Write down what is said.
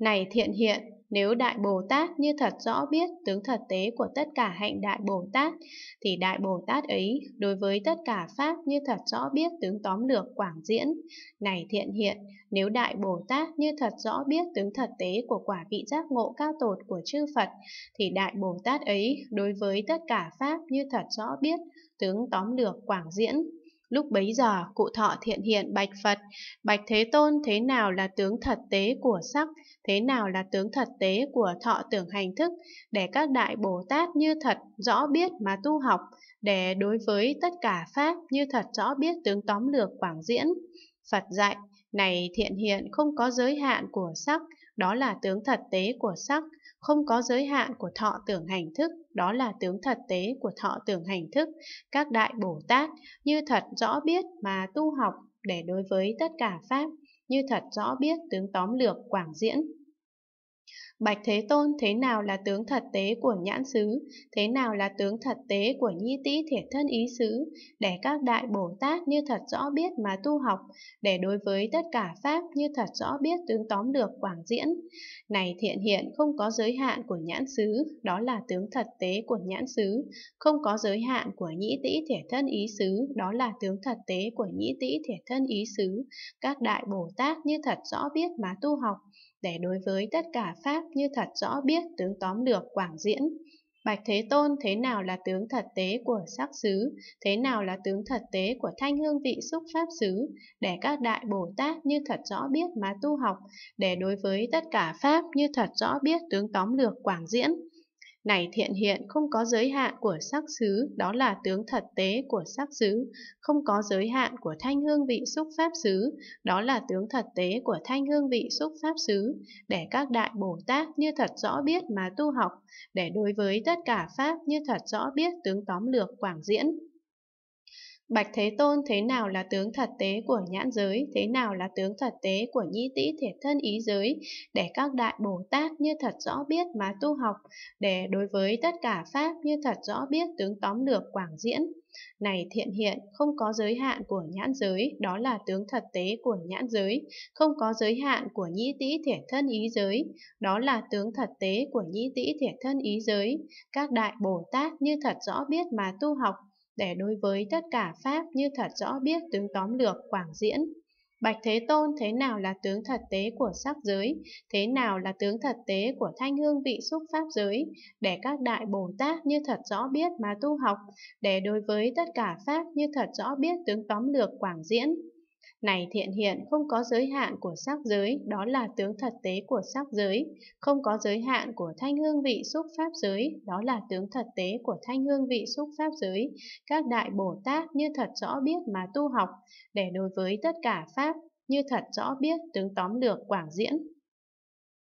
Này thiện hiện, nếu Đại Bồ Tát như thật rõ biết tướng thật tế của tất cả hạnh Đại Bồ Tát, thì Đại Bồ Tát ấy đối với tất cả Pháp như thật rõ biết tướng tóm lược quảng diễn. Này thiện hiện, nếu Đại Bồ Tát như thật rõ biết tướng thật tế của quả vị giác ngộ cao tột của chư Phật, thì Đại Bồ Tát ấy đối với tất cả Pháp như thật rõ biết tướng tóm lược quảng diễn. Lúc bấy giờ, cụ thọ thiện hiện bạch Phật, bạch Thế Tôn thế nào là tướng thật tế của sắc, thế nào là tướng thật tế của thọ tưởng hành thức, để các đại Bồ Tát như thật rõ biết mà tu học, để đối với tất cả Pháp như thật rõ biết tướng tóm lược quảng diễn. Phật dạy, này thiện hiện không có giới hạn của sắc, đó là tướng thật tế của sắc, không có giới hạn của thọ tưởng hành thức, đó là tướng thật tế của thọ tưởng hành thức. Các đại Bồ Tát như thật rõ biết mà tu học để đối với tất cả Pháp, như thật rõ biết tướng tóm lược quảng diễn. Bạch Thế Tôn thế nào là tướng thật tế của nhãn xứ, thế nào là tướng thật tế của nhi tĩ thiệt thân ý xứ, để các đại Bồ Tát như thật rõ biết mà tu học, để đối với tất cả Pháp như thật rõ biết tướng tóm được quảng diễn. Này thiện hiện không có giới hạn của nhãn xứ, đó là tướng thật tế của nhãn xứ, không có giới hạn của nhĩ tĩ thiệt thân ý xứ, đó là tướng thật tế của nhĩ tĩ thiệt thân ý xứ, các đại Bồ Tát như thật rõ biết mà tu học, để đối với tất cả Pháp như thật rõ biết tướng tóm lược quảng diễn. Bạch Thế Tôn thế nào là tướng thật tế của sắc xứ, thế nào là tướng thật tế của thanh hương vị xúc pháp xứ, để các đại Bồ Tát như thật rõ biết mà tu học, để đối với tất cả Pháp như thật rõ biết tướng tóm lược quảng diễn. Này thiện hiện không có giới hạn của sắc xứ, đó là tướng thật tế của sắc xứ, không có giới hạn của thanh hương vị xúc pháp xứ, đó là tướng thật tế của thanh hương vị xúc pháp xứ, để các đại Bồ Tát như thật rõ biết mà tu học, để đối với tất cả Pháp như thật rõ biết tướng tóm lược quảng diễn. Bạch Thế Tôn thế nào là tướng thật tế của nhãn giới, thế nào là tướng thật tế của nhĩ tĩ thể thân ý giới, để các đại Bồ Tát như thật rõ biết mà tu học, để đối với tất cả Pháp như thật rõ biết tướng tóm lược quảng diễn. Này thiện hiện, không có giới hạn của nhãn giới, đó là tướng thật tế của nhãn giới, không có giới hạn của nhĩ tĩ thể thân ý giới, đó là tướng thật tế của nhĩ tĩ thể thân ý giới. Các đại Bồ Tát như thật rõ biết mà tu học, để đối với tất cả Pháp như thật rõ biết tướng tóm lược quảng diễn. Bạch Thế Tôn thế nào là tướng thật tế của sắc giới, thế nào là tướng thật tế của thanh hương vị xúc pháp giới, để các đại Bồ Tát như thật rõ biết mà tu học, để đối với tất cả Pháp như thật rõ biết tướng tóm lược quảng diễn. Này thiện hiện không có giới hạn của sắc giới, đó là tướng thật tế của sắc giới, không có giới hạn của thanh hương vị xúc pháp giới, đó là tướng thật tế của thanh hương vị xúc pháp giới. Các đại Bồ Tát như thật rõ biết mà tu học, để đối với tất cả pháp như thật rõ biết tướng tóm lược quảng diễn.